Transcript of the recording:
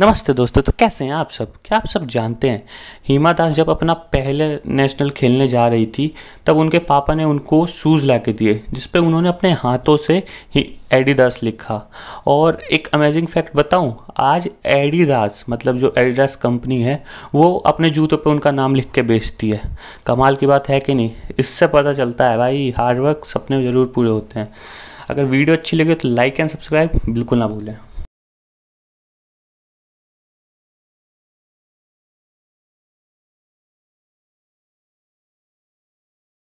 नमस्ते दोस्तों तो कैसे हैं आप सब क्या आप सब जानते हैं हीमा दास जब अपना पहले नेशनल खेलने जा रही थी तब उनके पापा ने उनको शूज़ ला के दिए जिस पे उन्होंने अपने हाथों से ही एडिडास लिखा और एक अमेजिंग फैक्ट बताऊं आज एडिडास मतलब जो एडिडास कंपनी है वो अपने जूतों पे उनका नाम लिख के बेचती है कमाल की बात है कि नहीं इससे पता चलता है भाई हार्डवर्क सपने ज़रूर पूरे होते हैं अगर वीडियो अच्छी लगे तो लाइक एंड सब्सक्राइब बिल्कुल ना भूलें